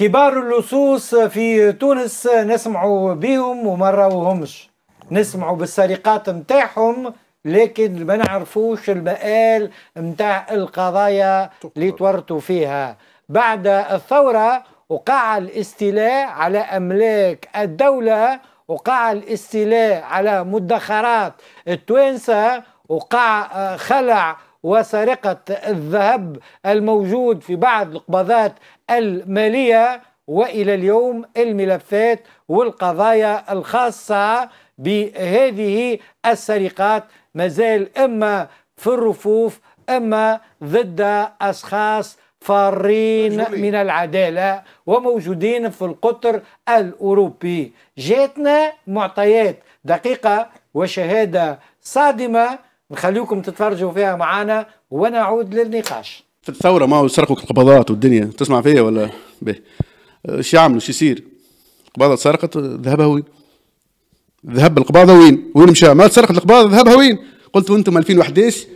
كبار اللصوص في تونس نسمعوا بيهم وما راوهمش نسمعوا بالسرقات نتاعهم لكن ما نعرفوش المآل نتاع القضايا اللي تورطوا فيها بعد الثورة وقع الاستيلاء على أملاك الدولة وقع الاستيلاء على مدخرات التوانسة وقع آه، خلع وسرقة الذهب الموجود في بعض القبضات المالية وإلى اليوم الملفات والقضايا الخاصة بهذه السرقات مازال إما في الرفوف إما ضد أشخاص فارين من العدالة وموجودين في القطر الأوروبي جاتنا معطيات دقيقة وشهادة صادمة نخليكم تتفرجوا فيها معنا ونعود للنقاش في الثوره ما سرقوا القبضات والدنيا تسمع فيا ولا به ايش يعملوا ايش يصير القباضه سرقت ذهبها وين ذهب القباضه وين وين مشى ما سرقت القباضه ذهبها وين قلت انتم 2011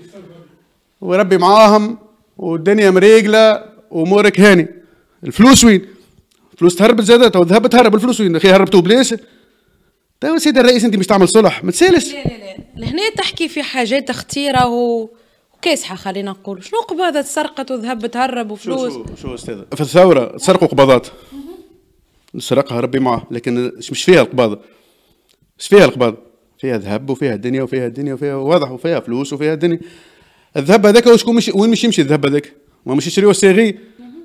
وربي معاهم والدنيا مريقله وامورك هاني الفلوس وين فلوس تهرب زادت ذهب تهرب الفلوس وين اخي هربتوا بلاش تو طيب سيدي الرئيس انت مش تعمل صلح ما تسالش لا لا لا لهنا تحكي في حاجات خطيره و كاسحه خلينا نقول شنو قباضه سرقت وذهبت تهرب وفلوس شو شو, شو استاذ في الثوره سرقوا قباضات سرقها ربي معاه لكن مش فيها القباضه اش فيها القباضه فيها ذهب وفيها دنيا وفيها دنيا وفيها واضح وفيها فلوس وفيها دنيا الذهب هذاك وشكون مش وين مش يمشي الذهب هذاك ما مش يشريوه الصيغي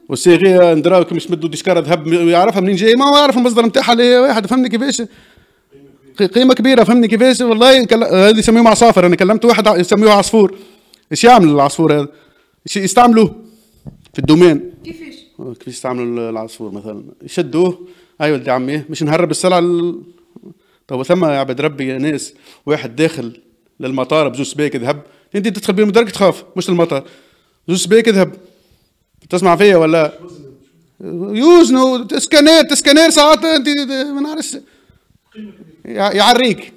والصيغي ندراوك مش مدوا ديشكاره ذهب يعرفها منين جاي ما هو يعرف المصدر نتاعها اللي واحد فهمني كيفاش قيمه كبيره فهمني كيفاش والله هذه يسميوه عصافر انا كلمت واحد يسميوه عصفور ايش يعمل العصفور هذا؟ ايش يستعملوه في الدومين كيفاش؟ آه، كيفاش يستعملوا العصفور مثلا يشدوه ايوه ولدي عمي مش نهرب السلعه ال... طب ثم يا عبد ربي يا ناس واحد داخل للمطار بزوج سباك ذهب انت تدخل بهم درك تخاف مش للمطار زوج سباك ذهب تسمع فيا ولا يوزنوا اسكانير اسكانير ساعات انت ما نعرفش يعريك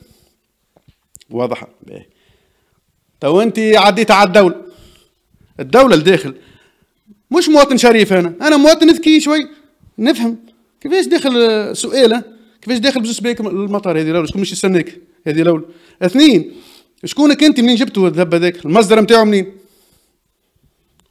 واضحه إيه. باهي تو انت عديت على الدوله الدوله لداخل مش مواطن شريف انا انا مواطن ذكي شوي نفهم كيفاش داخل سؤاله كيفاش داخل بزوج بيك المطار هذه الاول شكون مش يستناك هذه الاول اثنين شكونك انت منين جبتوا الذب هذاك المصدر نتاعو منين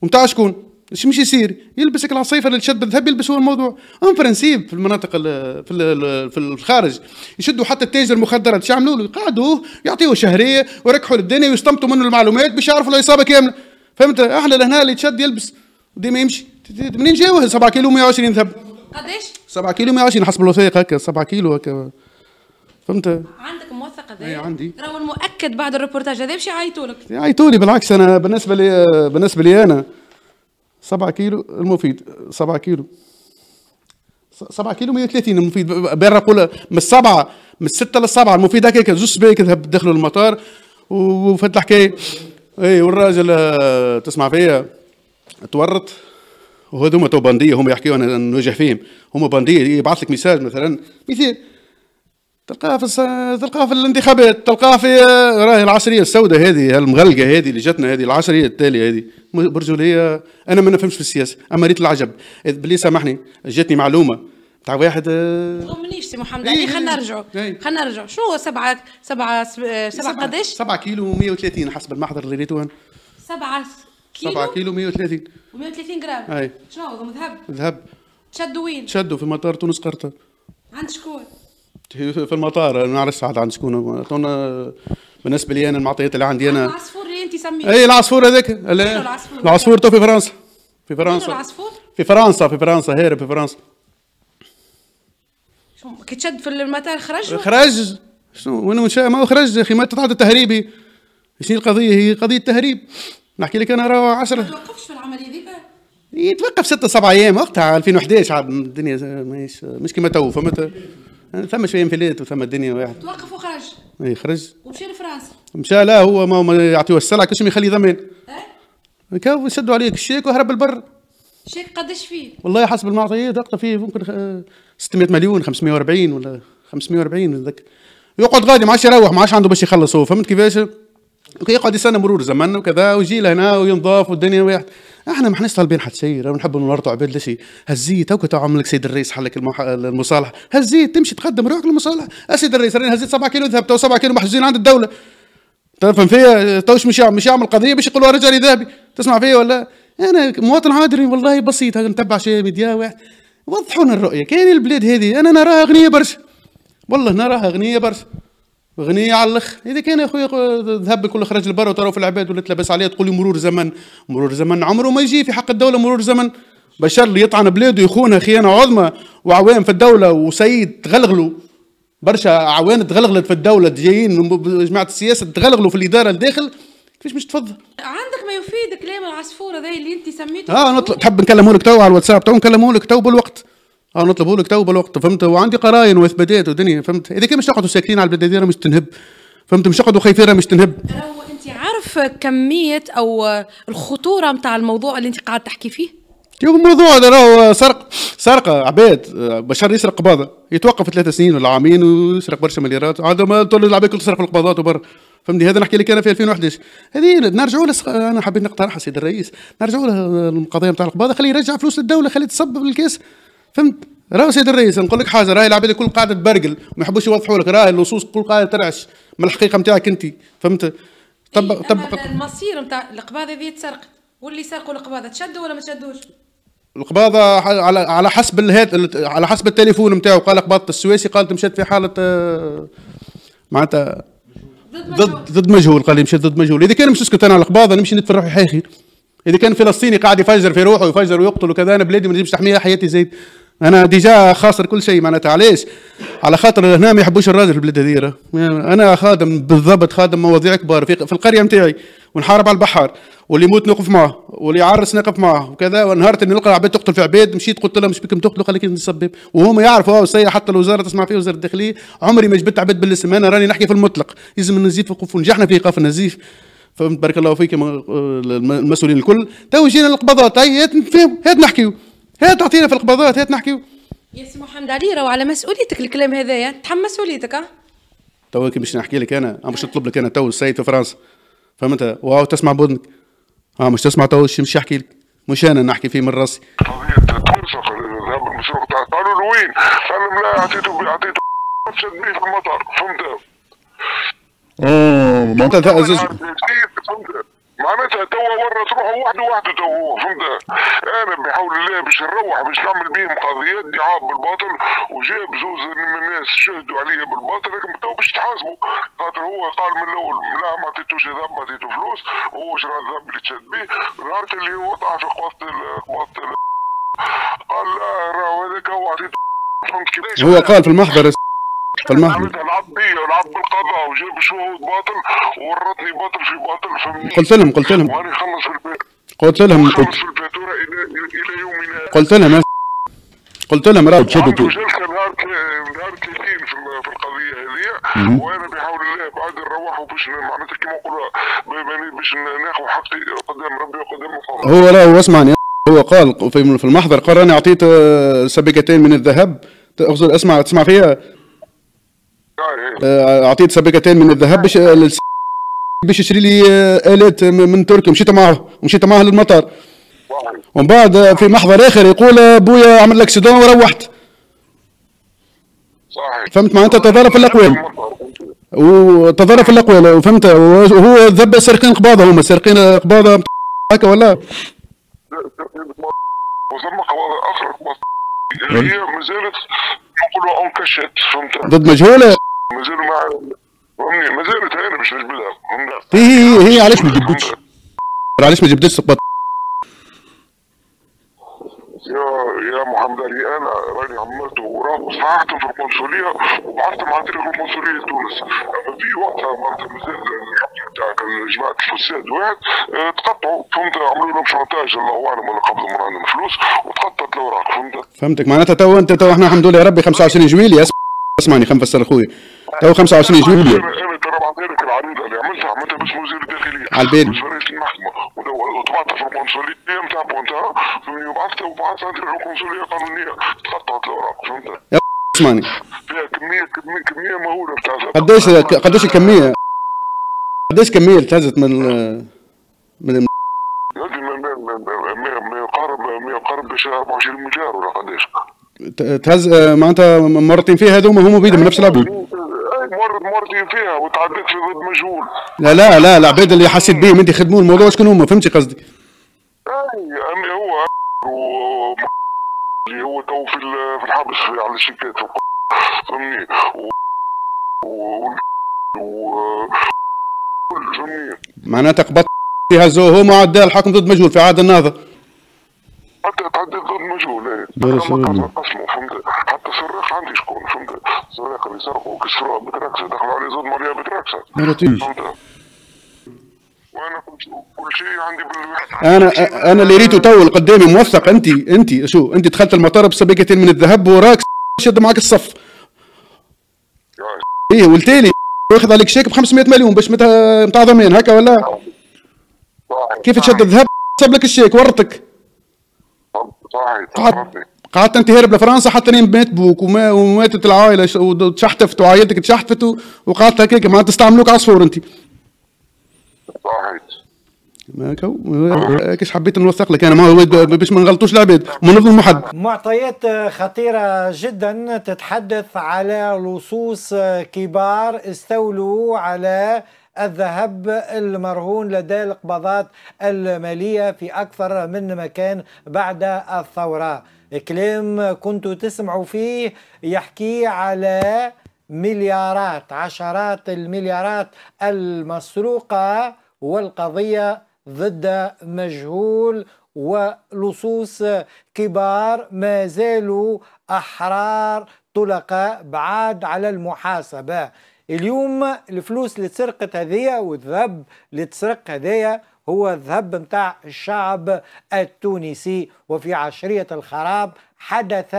ومتاع شكون ايش مش يصير يلبسك العصيفه للشد الذهب يلبس هو الموضوع ان آه، برانسيب في المناطق في في الخارج يشدوا حتى التاجر المخدرات يعملوا له يقعدوه يعطيوه شهريه ويركحوا للدنيا ويستمطوا منه المعلومات باش يعرفوا الاصابه كامله فهمت احنا لهنا اللي تشد يلبس ديما يمشي منين جاوا 7 كيلو 120 ذهب قديش 7 كيلو 120 حسب الوثائق هكا 7 كيلو هكا فهمت عندك موثق هذا؟ اي عندي راهو المؤكد بعد الريبورتاج هذا باش يعيطوا لك يعيطوا لي بالعكس انا بالنسبه لي بالنسبه لي انا 7 كيلو المفيد 7 كيلو 7 كيلو 130 المفيد بين نقول من السبعه من السته للسبعه المفيد هكاك زوج سبايك ذهب دخلوا المطار وفات الحكايه اي والراجل آه، تسمع فيا تورط وهذوما تو بنديه هما يحكيو انا نواجه فيهم هما بنديه يبعث لك ميساج مثلا مثال تلقاها في تلقاها في الانتخابات تلقاها في آه، راهي العصريه السوداء هذه المغلقه هذه اللي جاتنا هذه العصريه التاليه هذه برجوليه انا ما نفهمش في السياسه اما ريت العجب باللي سامحني جاتني معلومه تاع واحد آه، تغمنيش سي محمد إيه، علي يعني خلينا إيه، نرجعوا إيه. خلينا نرجعوا شنو هو سبعة سبعة سبعة قداش؟ سبعة كيلو و130 حسب المحضر اللي انا سبعة كيلو سبعة كيلو 130 و130 جرام اي شنو ذهب ذهب تشدوا وين؟ تشدوا في مطار تونس قرطة عند شكون؟ في المطار انا نعرفش ساعات عند شكون بالنسبه لي انا المعطيات اللي عندي انا العصفور اللي انت سميته اي العصفور هذاك العصفور تو في فرنسا في فرنسا العصفور في فرنسا في فرنسا هارب في فرنسا شو كي تشد في المطار خرج خرج شنو وين شاء ما خرج يا اخي ما تتعدى تهريبي شنو القضيه هي قضيه تهريب نحكي لك انا راهو 10 ما توقفش في العمليه ذيك يتوقف ستة سبعة ايام وقتها 2011 عاد الدنيا مش مش كيما تو فهمت يعني ثم شويه انفلات وثم الدنيا واحد توقف وخرج اي خرج ومشى لفرنسا مشى لا هو ما يعطيوه السلعه كاش ما يخلي ضمان اه كاو يسدوا عليك الشيك وهرب البر الشيك قداش فيه؟ والله حسب المعطيات وقتها فيه ممكن 600 مليون 540 ولا 540 نتذكر يقعد غادي ما عادش يروح ما عادش عنده باش يخلص هو فهمت كيفاش؟ يقعد يستنى مرور زمن وكذا ويجي لهنا وينضاف والدنيا واحد احنا ما حناش طالبين حد شيء نحب نورطوا عباد لشيء هزيت توك تعمل لك سيد الرئيس حلك المح... المصالحه هزيت تمشي تقدم روحك للمصالح سيد الرئيس راني هزيت 7 كيلو ذهب تو 7 كيلو محجوزين عند الدوله تفهم فيا توش مش يعمل مش يعمل قضيه باش يقولوا لي ذهبي تسمع فيا ولا انا مواطن عادري والله بسيط نتبع شيء ميديا واحد وضحوا لنا الرؤيه كاين البلاد هذه انا نراها غنيه برشا والله نراها غنيه برشا غنية على الاخر اذا كان يا خويا ذهب الكل خرج لبرا وطرف العباد ولا تلبس عليه تقول لي مرور زمن مرور زمن عمره ما يجي في حق الدوله مرور زمن بشر اللي يطعن بلاده يخونها خيانه عظمى وعوام في الدوله وسيد تغلغلوا برشا اعوان تغلغلت في الدوله جايين جماعه السياسه تغلغلوا في الاداره الداخل كيفاش مش تفضل عندك ما يفيد كلام العصفور هذا اللي انت سميته اه نطلع تحب نكلمه لك تو على الواتساب تو نكلمه لك تو بالوقت اه نطلبوا لك تو بالوقت فهمت وعندي قراين واثباتات ودنيا فهمت اذا كان مش تقعدوا ساكتين على البلاد هذه مش تنهب فهمت مش تقعدوا خايفين مش تنهب انت عارف كميه او الخطوره نتاع الموضوع اللي انت قاعد تحكي فيه يوم الموضوع هذا راهو سرق سرقة عباد بشر يسرق قباضة يتوقف ثلاثة سنين ولا عامين ويسرق برشا مليارات عاد ما تقول العباد كل تسرق القباضات وبر فهمني هذا نحكي لك انا في 2011 هذه نرجعوا لس... انا حبيت نقترحها سيد الرئيس نرجعوا للقضيه نتاع القباضه خليه يرجع فلوس للدوله خليه تصب بالكاس فهمت راه سيد الرئيس نقول لك حاجه راهي العباد الكل قاعده تبرقل ما يحبوش يوضحوا لك راهي اللصوص الكل قاعده ترعش من الحقيقه نتاعك انت فهمت طب إيه، طب المصير نتاع القباضه هذه تسرقت واللي سرقوا القباضه تشدوا ولا ما تشدوش؟ القباضه على على حسب الهات على حسب التليفون نتاعو قال قباضه السويسي قالت مشات في حاله آه، معناتها ضد ضد مجهول قال لي مشات ضد مجهول اذا كان مش نسكت انا على القباضه نمشي ندفن روحي حاخي اذا كان فلسطيني قاعد يفجر في روحه ويفجر ويقتل وكذا انا بلادي ما نجمش تحميها حياتي زيد انا ديجا خاسر كل شيء معناتها علاش على خاطر هنا ما يحبوش الراجل البلاد هذيرة انا خادم بالضبط خادم مواضيع كبار في, في القريه نتاعي ونحارب على البحار واللي يموت نوقف معاه واللي يعرس نوقف معاه وكذا ونهار اللي نلقى عباد تقتل في عباد مشيت قلت لهم مش بكم تقتلوا خليك نسبب وهم يعرفوا هو سي حتى الوزاره تسمع فيه وزاره الداخليه عمري ما جبت عباد بالاسم انا راني نحكي في المطلق لازم النزيف وقف ونجحنا في ايقاف النزيف فهمت بارك الله فيك المسؤولين الكل تو جينا القبضات هات نحكيو هات تعطينا في القبضات هات نحكيو يا سي محمد علي راهو على مسؤوليتك الكلام هذايا يعني تحمل مسؤوليتك اه تو باش نحكي لك انا باش نطلب لك انا تو السيد في فرنسا فهمتها واو تسمع بودنك اه مش تسمع تو مش يحكي لك مش انا نحكي فيه من راسي قالوا له وين؟ قال لهم لا اعطيته اعطيته شد في المطر فهمت؟ اه ما انت فهمت؟ معناتها توا ورط روحه وحده وحده توا فهمت انا بحول الله باش نروح باش نعمل بهم قضيات دعاء بالباطل وجاب زوز من الناس شهدوا عليا بالباطل لكن تو باش تحاسبوا خاطر هو قال من الاول لا ما عطيتوش ذنب عطيتو فلوس هو شرى الذنب اللي تشد به نهار اللي هو طاح في قوات قوات قال لا راه هذاك هو عطيتو هو قال في المحضر في المحضر حب القضاء وجاب شهود باطل ورطني باطل في باطل فهمني قلت لهم قلت لهم واني خلص قلت لهم قلت لهم الفاتوره الى الى يومنا قلت لهم قلت لهم راه تشددوا جلسه نهار نهار 30 في القضيه هذه وانا بحول الله بعد نروح باش معناتها كيما نقولوا باش ناخذ حقي قدام ربي وقدام القضاء هو راهو اسمعني هو قال في المحضر قال راني اعطيت آه، سبيكتين من الذهب اسمع تسمع فيها آه، اعطيت سبيكتين من الذهب باش آه، باش يشري لي آه، الات من تركيا مشيت معاه مشيت معاه للمطار ومن بعد في محضر اخر يقول بويا عمل لك سيدون وروحت صحيح فهمت معناتها تضارب الاقوال وتضارب الاقوال فهمت وهو ذب سارقين قباضه هما سارقين قباضه هكا ولا وثم قباضه اخرى هي زالت نقولوا انكشت فهمت ضد مجهوله ما زالوا معنا فهمني ما زالت باش نجبدها هي هي علاش ما جبدتش علاش ما جبدتش سقبط يا يا محمد علي انا راني عملت وراه وصححت في القنصليه وبعثتهم مع طريق القنصليه لتونس في وقتها معناتها مازال يعني تاع جماعه الفساد واحد آه، تقطعوا فهمت عملوا لهم شونتاج الله اعلم ولا قبضوا من عندهم فلوس وتقطعت الاوراق فهمت فهمتك معناتها تو انت تو احنا الحمد لله يا ربي 25 جويلية اسمعني خلينا نفسر اخوي تو 25 جنيه اللي عملتها عملتها في وزير الداخليه على البيل وطبعت في القنصليه نتاع بونتها وبعثتها وبعثتها عندي القنصليه قانونيه تقطعت الاوراق فهمت اسمعني فيها كميه كميه كميه مهوله بتاع قديش قداش الكميه قديش كميه اللي تهزت من من ما يقارب ما يقارب 24 مليار ولا قديش تهز معناتها مرتين فيها هذوما هما بيدهم نفس العباد مر مرتين فيها وتعديت في ضد مجهول لا لا لا العباد اللي حسيت بهم انت خدموا الموضوع شكون هما فهمتي قصدي اي هو اللي هو تو في في الحبس على الشيكات فهمني معناتها قبط هزوه هما عدا الحكم ضد مجهول في عاد النهضه حتى تعدي ضد مجهول اصلا فهمت حتى صرخ عندي شكون فهمت صرخ اللي سرقوا كسروها بتراكسه دخلوا عليه زود ماليه بتركسه طيب. فهمت وانا كل شيء عندي انا انا اللي ريته تو قدامي موثق انت انت شو انت دخلت المطار بسبيكتين من الذهب وراك شد معك الصف ايه والتالي واخذ عليك شيك ب 500 مليون باش متاع ضمان هكا ولا كيف تشد الذهب صب لك الشيك ورطك قعدت انت هارب لفرنسا حتى لين مات بوك وماتت العائله وتشحتفت وعائلتك تشحتفت وقعدت هكاك معناتها استعملوك عصفور انت صحيح كيش حبيت نوثق لك انا ما باش ما نغلطوش العباد ما نظلم حد معطيات خطيره جدا تتحدث على لصوص كبار استولوا على الذهب المرهون لدى القبضات المالية في أكثر من مكان بعد الثورة كلام كنت تسمعوا فيه يحكي على مليارات عشرات المليارات المسروقة والقضية ضد مجهول ولصوص كبار ما زالوا أحرار طلقاء بعاد على المحاسبة اليوم الفلوس اللي اتسرقت هذيا والذهب اللي اتسرق هذيا هو الذهب نتاع الشعب التونسي وفي عشرية الخراب حدث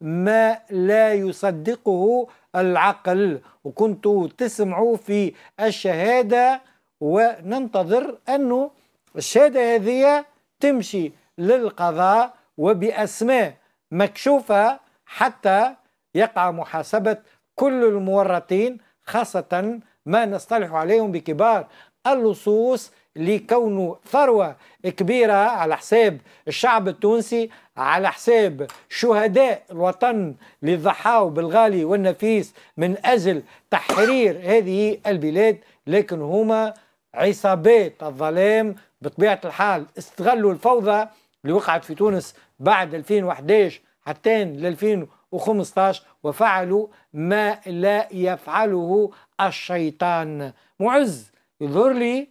ما لا يصدقه العقل وكنتوا تسمعوا في الشهادة وننتظر أنه الشهادة هذه تمشي للقضاء وبأسماء مكشوفة حتى يقع محاسبة كل المورطين خاصة ما نصطلح عليهم بكبار اللصوص لكونه ثروة كبيرة على حساب الشعب التونسي على حساب شهداء الوطن اللي ضحاوا بالغالي والنفيس من أجل تحرير هذه البلاد لكن هما عصابات الظلام بطبيعة الحال استغلوا الفوضى اللي وقعت في تونس بعد 2011 حتى ل 2000 و15 وفعلوا ما لا يفعله الشيطان معز يظهر لي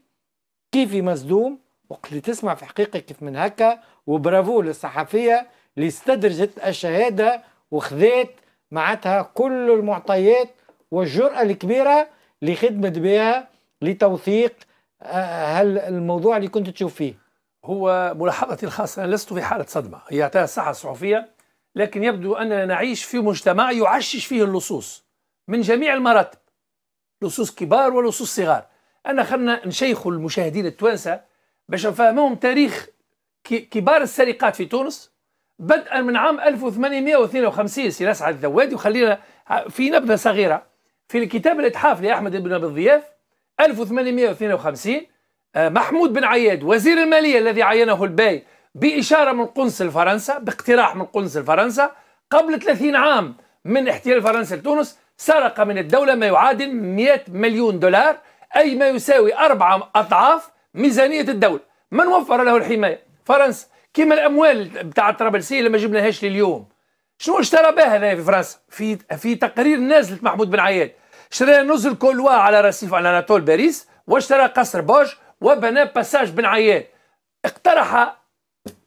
كيفي مصدوم وقت اللي تسمع في حقيقة كيف من هكا وبرافو للصحفية اللي استدرجت الشهادة وخذيت معتها كل المعطيات والجرأة الكبيرة اللي خدمت بها لتوثيق آه، هل الموضوع اللي كنت تشوف فيه هو ملاحظتي الخاصة أنا لست في حالة صدمة هي أعطيها الساحة الصحفية لكن يبدو أننا نعيش في مجتمع يعشش فيه اللصوص من جميع المراتب لصوص كبار ولصوص صغار أنا خلنا نشيخوا المشاهدين التوانسة باش نفهمهم تاريخ كبار السرقات في تونس بدءا من عام 1852 سي سعد الذوادي وخلينا في نبذة صغيرة في الكتاب الإتحاف لأحمد بن أبي الضياف 1852 آه، محمود بن عياد وزير المالية الذي عينه الباي بإشارة من قنصل فرنسا باقتراح من قنصل فرنسا قبل 30 عام من احتلال فرنسا لتونس سرق من الدولة ما يعادل 100 مليون دولار أي ما يساوي أربعة أضعاف ميزانية الدولة من وفر له الحماية فرنسا كما الأموال بتاع الطرابلسية لما جبناهاش لليوم شنو اشترى بها هنا في فرنسا في في تقرير نازلة محمود بن عياد اشترى نزل كولوا على رصيف على اناتول باريس واشترى قصر بوش وبنى باساج بن عياد اقترح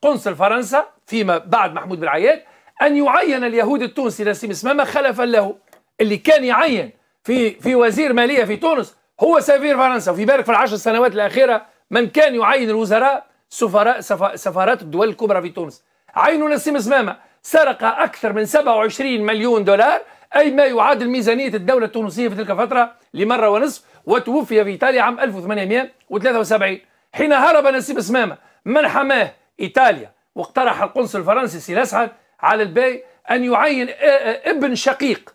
قنصل فرنسا فيما بعد محمود بن عياد أن يعين اليهود التونسي نسيم سمامة خلفا له اللي كان يعين في في وزير مالية في تونس هو سفير فرنسا وفي بالك في العشر سنوات الأخيرة من كان يعين الوزراء سفراء سفارات الدول الكبرى في تونس عينوا نسيم سمامة سرق أكثر من 27 مليون دولار أي ما يعادل ميزانية الدولة التونسية في تلك الفترة لمرة ونصف وتوفي في إيطاليا عام 1873 حين هرب نسيم سمامة من حماه إيطاليا واقترح القنصل الفرنسي سي على الباي أن يعين آه، آه، ابن شقيق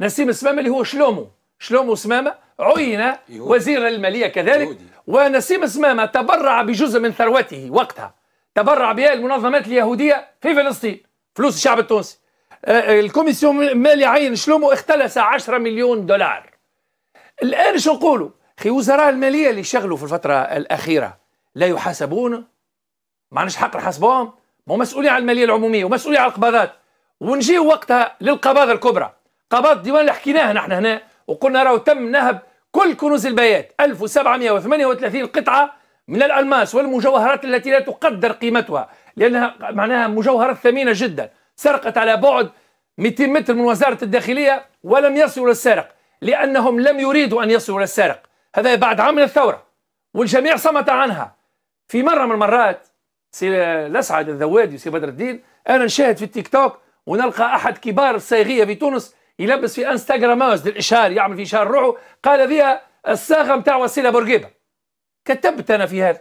نسيم سمامة اللي هو شلومو شلومو سمامة عين وزير المالية كذلك ونسيم سمامة تبرع بجزء من ثروته وقتها تبرع بها المنظمات اليهودية في فلسطين فلوس الشعب التونسي آه، الكوميسيون مالي عين شلومو اختلس 10 مليون دولار الآن شو نقولوا خي وزراء المالية اللي شغلوا في الفترة الأخيرة لا يحاسبون ما عندناش حق نحاسبوهم ما مسؤولين على الماليه العموميه ومسؤولين على القبضات ونجي وقتها للقباضه الكبرى قباض الديوان اللي حكيناها نحن هنا وقلنا راهو تم نهب كل كنوز البيات 1738 قطعه من الالماس والمجوهرات التي لا تقدر قيمتها لانها معناها مجوهرات ثمينه جدا سرقت على بعد 200 متر من وزاره الداخليه ولم يصلوا للسارق لانهم لم يريدوا ان يصلوا للسارق هذا بعد عام من الثوره والجميع صمت عنها في مره من المرات سي الاسعد الذوادي سي بدر الدين انا نشاهد في التيك توك ونلقى احد كبار الصيغيه في تونس يلبس في انستغرام للاشهار يعمل في اشهار روحه قال فيها الصاغه نتاع وسيله بورقيبه كتبت انا في هذا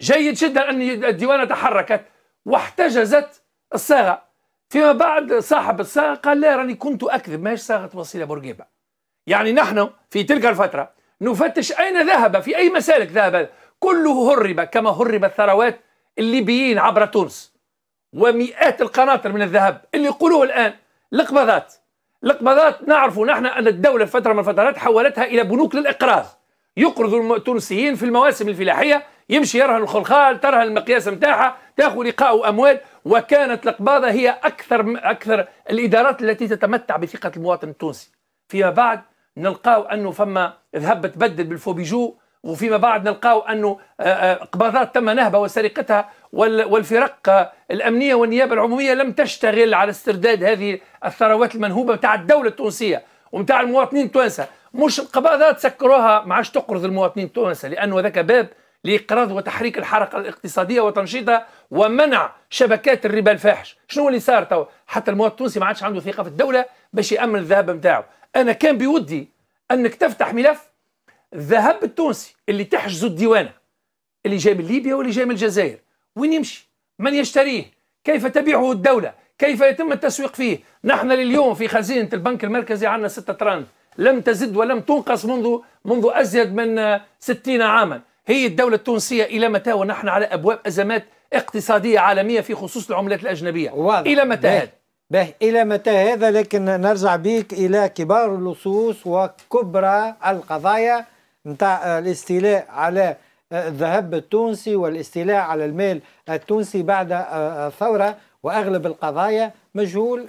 جيد جدا ان الديوانه تحركت واحتجزت الصاغه فيما بعد صاحب الصاغه قال لا راني كنت اكذب ماهيش صاغه وسيله بورقيبه يعني نحن في تلك الفتره نفتش اين ذهب في اي مسالك ذهب كله هرب كما هربت الثروات الليبيين عبر تونس ومئات القناطر من الذهب اللي يقولوه الآن القبضات القبضات نعرف نحن أن الدولة فترة من الفترات حولتها إلى بنوك للإقراض يقرضوا التونسيين في المواسم الفلاحية يمشي يرهن الخلخال ترهن المقياس نتاعها تاخذ لقاء اموال وكانت القباضه هي اكثر اكثر الادارات التي تتمتع بثقه المواطن التونسي فيما بعد نلقاو انه فما ذهب تبدل بالفوبيجو وفيما بعد نلقاو أنه آه، آه، قباضات تم نهبها وسرقتها والفرق الأمنية والنيابة العمومية لم تشتغل على استرداد هذه الثروات المنهوبة بتاع الدولة التونسية ومتاع المواطنين التوانسة مش القباضات سكروها ما عادش تقرض المواطنين التوانسة لأنه ذاك باب لإقراض وتحريك الحركة الاقتصادية وتنشيطها ومنع شبكات الربا الفاحش شنو اللي صار توا حتى المواطن التونسي ما عادش عنده ثقة في الدولة باش يأمن الذهب نتاعو أنا كان بودي أنك تفتح ملف الذهب التونسي اللي تحجزه الديوانه اللي جاي من ليبيا واللي جاي من الجزائر وين يمشي؟ من يشتريه؟ كيف تبيعه الدوله؟ كيف يتم التسويق فيه؟ نحن لليوم في خزينه البنك المركزي عندنا 6 تران لم تزد ولم تنقص منذ منذ ازيد من 60 عاما، هي الدوله التونسيه الى متى ونحن على ابواب ازمات اقتصاديه عالميه في خصوص العملات الاجنبيه؟ واضح. الى متى هذا؟ به إلى متى هذا لكن نرجع بك إلى كبار اللصوص وكبرى القضايا نتاع الاستيلاء على آه، الذهب التونسي والاستيلاء على المال التونسي بعد الثورة آه، آه، وأغلب القضايا مجهول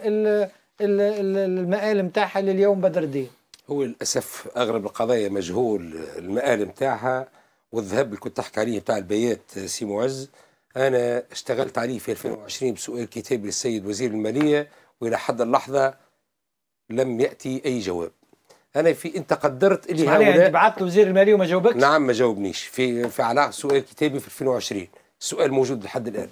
المآل نتاعها لليوم بدر الدين هو للأسف أغلب القضايا مجهول المآل نتاعها والذهب اللي كنت تحكي عليه نتاع البيات سي معز أنا اشتغلت عليه في 2020 بسؤال كتابي للسيد وزير المالية وإلى حد اللحظة لم يأتي أي جواب انا في انت قدرت لي هؤلاء يعني بعت وزير الماليه وما جاوبكش نعم ما جاوبنيش في في على سؤال كتابي في 2020 السؤال موجود لحد الان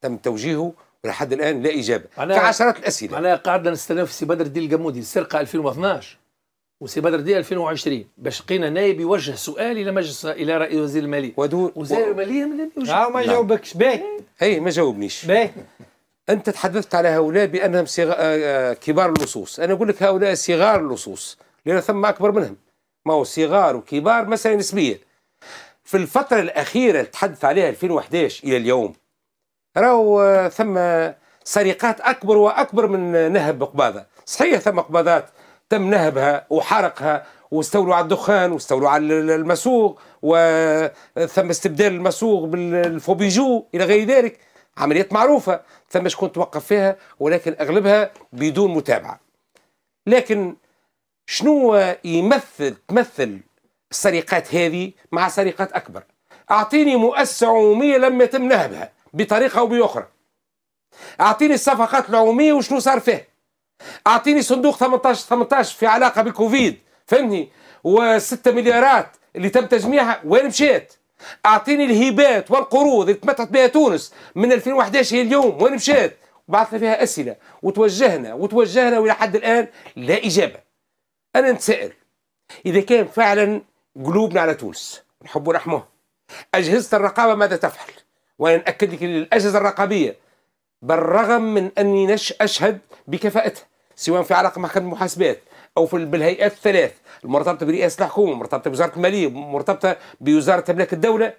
تم توجيهه ولحد الان لا اجابه في عشرات الاسئله معناها قعدنا نستنى في سي بدر الدين القمودي السرقه 2012 وسي بدر الدين 2020 باش لقينا نائب يوجه سؤال الى مجلس الى رئيس وزير الماليه ودو وزير و... الماليه لم يوجه ما نعم. جاوبكش باهي اي ما جاوبنيش باهي انت تحدثت على هؤلاء بانهم صغ... آه، آه، كبار اللصوص انا اقول لك هؤلاء صغار اللصوص لأن ثم أكبر منهم ما هو صغار وكبار مسألة نسبية في الفترة الأخيرة اللي تحدث عليها 2011 إلى اليوم راهو آه، ثم سرقات أكبر وأكبر من نهب قباضة صحيح ثم قباضات تم نهبها وحرقها واستولوا على الدخان واستولوا على المسوق وثم آه، استبدال المسوق بالفوبيجو الى غير ذلك عمليات معروفه ثم شكون توقف فيها ولكن اغلبها بدون متابعه لكن شنو يمثل تمثل السرقات هذه مع سرقات اكبر اعطيني مؤسسه عموميه لم يتم نهبها بطريقه او باخرى اعطيني الصفقات العموميه وشنو صار فيها اعطيني صندوق 18 18 في علاقه بالكوفيد فهمني و6 مليارات اللي تم تجميعها وين مشيت اعطيني الهبات والقروض اللي تمتعت بها تونس من 2011 الى اليوم وين مشيت وبعثنا فيها اسئله وتوجهنا وتوجهنا والى حد الان لا اجابه انا نتسائل اذا كان فعلا قلوبنا على تونس نحب ونحموها اجهزه الرقابه ماذا تفعل؟ وانا ناكد لك الاجهزه الرقابيه بالرغم من اني اشهد بكفاءتها سواء في علاقه محكمه المحاسبات او في بالهيئات الثلاث المرتبطه برئاسه الحكومه مرتبطه بوزاره الماليه مرتبطه بوزاره املاك الدوله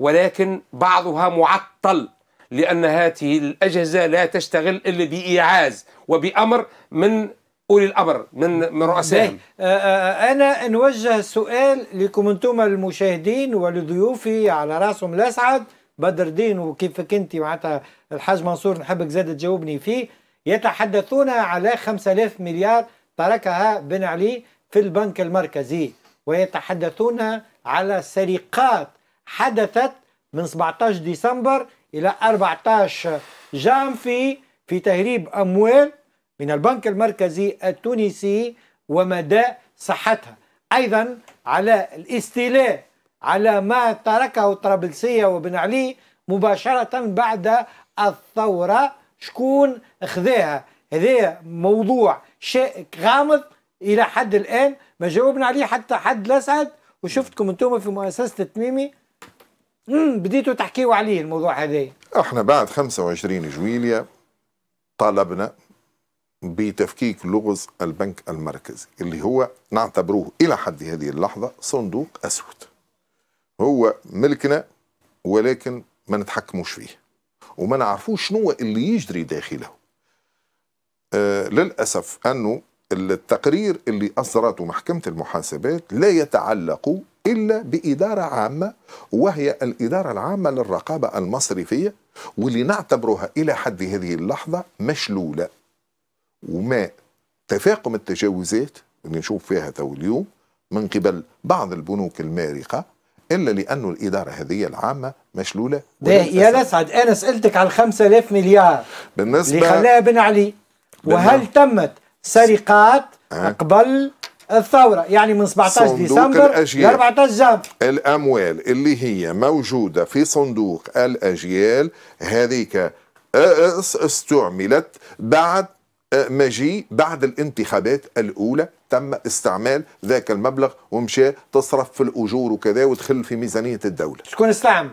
ولكن بعضها معطل لان هذه الاجهزه لا تشتغل الا بايعاز وبامر من اولي الامر من من رؤسائهم آه، آه، آه، انا نوجه السؤال لكم انتم المشاهدين ولضيوفي على راسهم الاسعد بدر الدين وكيف كنت معناتها الحاج منصور نحبك زاد تجاوبني فيه يتحدثون على 5000 مليار تركها بن علي في البنك المركزي ويتحدثون على سرقات حدثت من 17 ديسمبر الى 14 جانفي في تهريب اموال من البنك المركزي التونسي ومدى صحتها أيضا على الاستيلاء على ما تركه طرابلسية وبن علي مباشرة بعد الثورة شكون خذاها هذا موضوع شائك غامض إلى حد الآن ما جاوبنا عليه حتى حد لسعد وشفتكم أنتم في مؤسسة التميمي بديتوا تحكيوا عليه الموضوع هذا احنا بعد 25 جويليا طلبنا بتفكيك لغز البنك المركزي اللي هو نعتبره إلى حد هذه اللحظة صندوق أسود هو ملكنا ولكن ما نتحكموش فيه وما نعرفوش شنو اللي يجري داخله آه للأسف أنه التقرير اللي أصدرته محكمة المحاسبات لا يتعلق إلا بإدارة عامة وهي الإدارة العامة للرقابة المصرفية واللي نعتبرها إلى حد هذه اللحظة مشلولة وما تفاقم التجاوزات اللي نشوف فيها تو اليوم من قبل بعض البنوك المارقة إلا لأنه الإدارة هذه العامة مشلولة يا لسعد أنا سألتك على 5000 مليار بالنسبة اللي خلاها بن علي وهل تمت سرقات أه؟ قبل الثورة يعني من 17 ديسمبر ل 14 جنب الأموال اللي هي موجودة في صندوق الأجيال هذيك استعملت بعد مجيء بعد الانتخابات الأولى تم استعمال ذاك المبلغ ومشى تصرف في الأجور وكذا ودخل في ميزانية الدولة شكون استعمل؟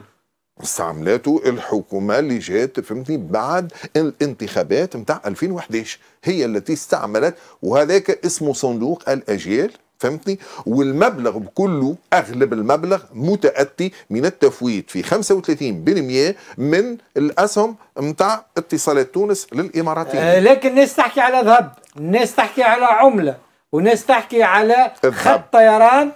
استعملاته الحكومة اللي جات فهمتني بعد الانتخابات متاع 2011 هي التي استعملت وهذاك اسمه صندوق الأجيال فهمتني والمبلغ كله اغلب المبلغ متاتي من التفويت في 35% من الاسهم نتاع اتصالات تونس للاماراتيين آه لكن الناس تحكي على ذهب الناس تحكي على عمله وناس تحكي على خط طيران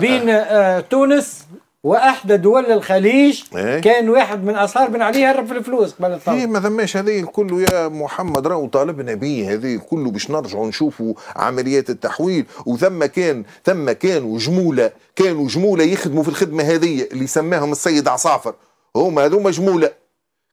بين آه تونس واحدى دول الخليج إيه؟ كان واحد من اصهار بن علي هرب في الفلوس قبل الثوره إيه ما ثماش هذه الكل يا محمد راهو طالبنا به هذه كله باش نرجعوا نشوفوا عمليات التحويل وثم كان ثم كانوا جموله كانوا جموله يخدموا في الخدمه هذه اللي سماهم السيد عصافر هما هذوما جموله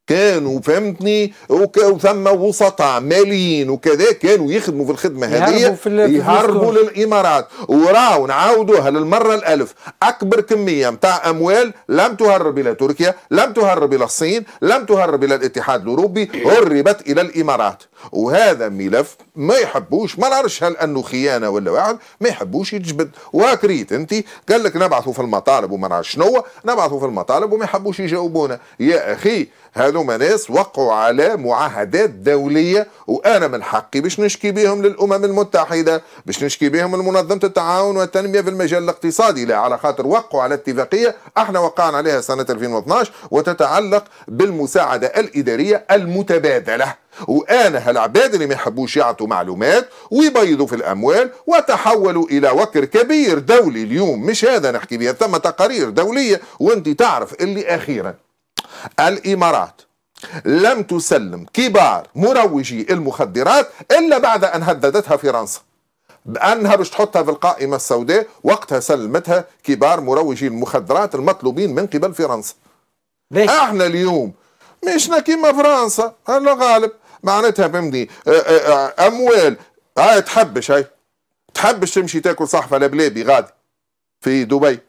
كانوا فهمتني وثم وسطاء ماليين وكذا كانوا يخدموا في الخدمه هذه يهربوا للامارات وراو نعاودوها للمره الالف اكبر كميه نتاع اموال لم تهرب الى تركيا لم تهرب الى الصين لم تهرب الى الاتحاد الاوروبي هربت الى الامارات وهذا ملف ما يحبوش ما نعرفش هل انه خيانه ولا واحد ما يحبوش يتجبد وهاك انت قال لك نبعثوا في المطالب وما نعرفش شنو نبعثوا في المطالب وما يحبوش يجاوبونا يا اخي هذوما ناس وقعوا على معاهدات دوليه وانا من حقي باش نشكي بهم للامم المتحده باش نشكي بهم لمنظمه التعاون والتنميه في المجال الاقتصادي لا على خاطر وقعوا على اتفاقيه احنا وقعنا عليها سنه 2012 وتتعلق بالمساعده الاداريه المتبادله وأنا هالعباد اللي ما يحبوش يعطوا معلومات ويبيضوا في الأموال وتحولوا إلى وكر كبير دولي اليوم مش هذا نحكي بها ثم تقارير دولية وانت تعرف اللي أخيرا الإمارات لم تسلم كبار مروجي المخدرات إلا بعد أن هددتها فرنسا بانها باش تحطها في القائمه السوداء وقتها سلمتها كبار مروجي المخدرات المطلوبين من قبل فرنسا احنا اليوم مشنا كيما فرنسا على غالب معناتها فهمني أه، أه، أه، اموال هاي تحبش هاي تحبش تمشي تاكل صحفه لبلابي غادي في دبي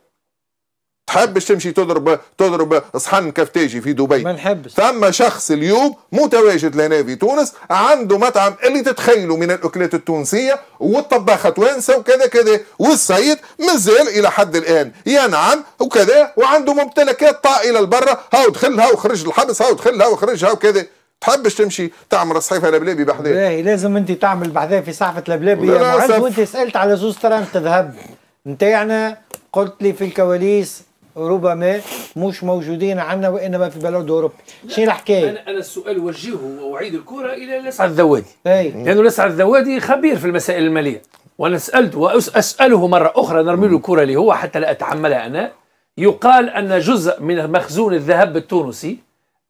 تحبش تمشي تضرب تضرب صحن كفتاجي في دبي ما نحبش ثم شخص اليوم متواجد لهنا في تونس عنده مطعم اللي تتخيله من الاكلات التونسيه والطباخه توانسه وكذا كذا والسيد مازال الى حد الان ينعم وكذا وعنده ممتلكات طائله لبرا هاو دخلها وخرج الحبس هاو دخلها وخرجها وكذا تحبش تمشي تعمل صحيفه لبلابي بحذاك باهي لازم انت تعمل بحذاك في صحفه لبلابي يا معز وانت سالت على زوز ترام تذهب نتاعنا يعني قلت لي في الكواليس ربما مش موجودين عندنا وانما في بلد اوروبي شنو الحكايه انا انا السؤال وجهه واعيد الكره الى لسعد الذوادي لانه لسعد الذوادي خبير في المسائل الماليه وانا سالت واساله مره اخرى نرمي له الكره اللي هو حتى لا اتحملها انا يقال ان جزء من مخزون الذهب التونسي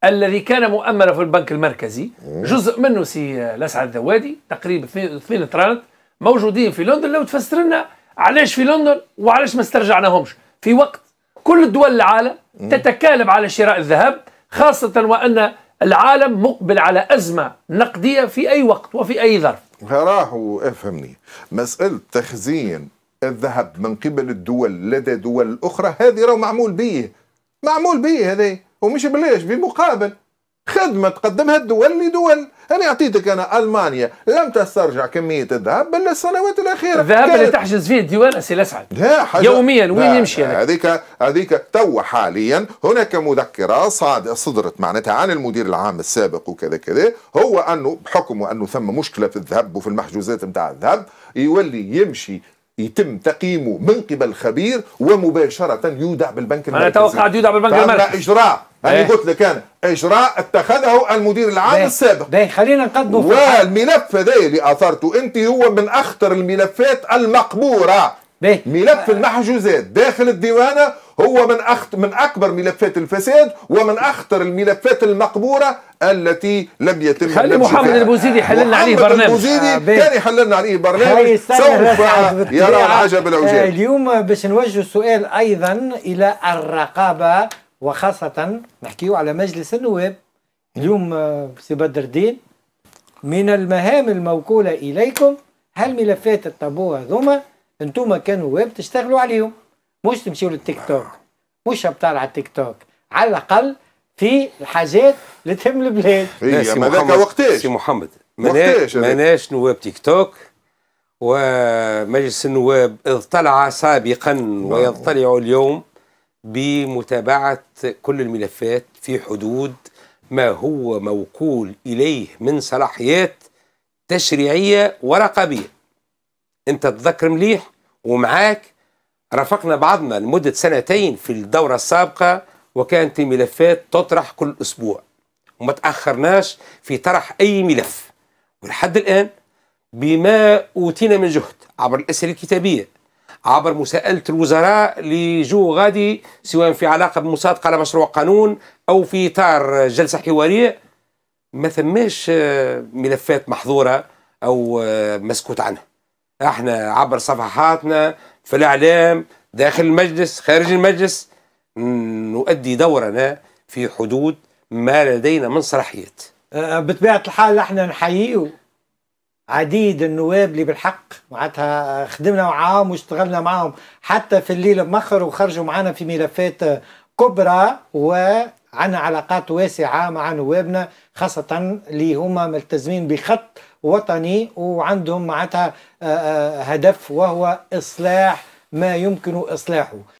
الذي كان مؤمنا في البنك المركزي جزء منه سي لسعد الذوادي تقريبا 2 ترانت موجودين في لندن لو تفسر لنا علاش في لندن وعلاش ما استرجعناهمش في وقت كل دول العالم تتكالب على شراء الذهب خاصه وان العالم مقبل على ازمه نقديه في اي وقت وفي اي ظرف راهو افهمني مساله تخزين الذهب من قبل الدول لدى دول اخرى هذه راهو معمول به معمول به هذه ومش بلاش في مقابل خدمة تقدمها الدول لدول أنا أعطيتك أنا ألمانيا لم تسترجع كمية الذهب إلا السنوات الأخيرة الذهب اللي تحجز فيه الديوان أسي الأسعد لا حاجة... يوميا وين يمشي يمشي هذيك هذيك تو حاليا هناك مذكرة صاد صدرت معناتها عن المدير العام السابق وكذا كذا هو أنه بحكم أنه ثم مشكلة في الذهب وفي المحجوزات نتاع الذهب يولي يمشي يتم تقييمه من قبل خبير ومباشره يودع بالبنك المركزي. انا اتوقع يودع بالبنك المركزي. اجراء انا ايه؟ قلت لك انا اجراء اتخذه المدير العام ده إيه. السابق. ده إيه. خلينا نقدمه والملف هذا اللي اثرته انت هو من اخطر الملفات المقبوره. ده إيه. ملف المحجوزات داخل الديوانه هو من أخت من أكبر ملفات الفساد ومن أخطر الملفات المقبورة التي لم يتم خلي محمد البوزيدي يحل لنا عليه برنامج البوزيدي آه كان يحل لنا عليه برنامج سوف يرى العجب آه، العجاب آه اليوم باش نوجه السؤال أيضا إلى الرقابة وخاصة نحكيه على مجلس النواب اليوم آه، سي بدر الدين من المهام الموكولة إليكم هل ملفات الطابو هذوما انتم كنواب تشتغلوا عليهم مش تمشيوا للتيك توك مش ابطال على التيك توك على الاقل في الحاجات اللي تهم البلاد سي محمد وقتاش سي محمد مناش مناش نواب تيك توك ومجلس النواب اضطلع سابقا نعم. ويضطلع اليوم بمتابعة كل الملفات في حدود ما هو موكول إليه من صلاحيات تشريعية ورقابية أنت تذكر مليح ومعاك رافقنا بعضنا لمدة سنتين في الدورة السابقة وكانت الملفات تطرح كل أسبوع وما تأخرناش في طرح أي ملف ولحد الآن بما أوتينا من جهد عبر الأسئلة الكتابية عبر مساءلة الوزراء اللي جو غادي سواء في علاقة بمصادقة على مشروع قانون أو في إطار جلسة حوارية ما ثماش آه، ملفات محظورة أو آه، مسكوت عنها احنا عبر صفحاتنا في الإعلام داخل المجلس خارج المجلس نؤدي دورنا في حدود ما لدينا من صلاحيات أه، أه، بطبيعة الحال احنا نحييه عديد النواب اللي بالحق معناتها خدمنا معاهم واشتغلنا معاهم حتى في الليل مخر وخرجوا معنا في ملفات آه، كبرى و عنا علاقات واسعة مع نوابنا خاصة اللي هما ملتزمين بخط وطني وعندهم معناتها آه، آه، هدف وهو إصلاح ما يمكن إصلاحه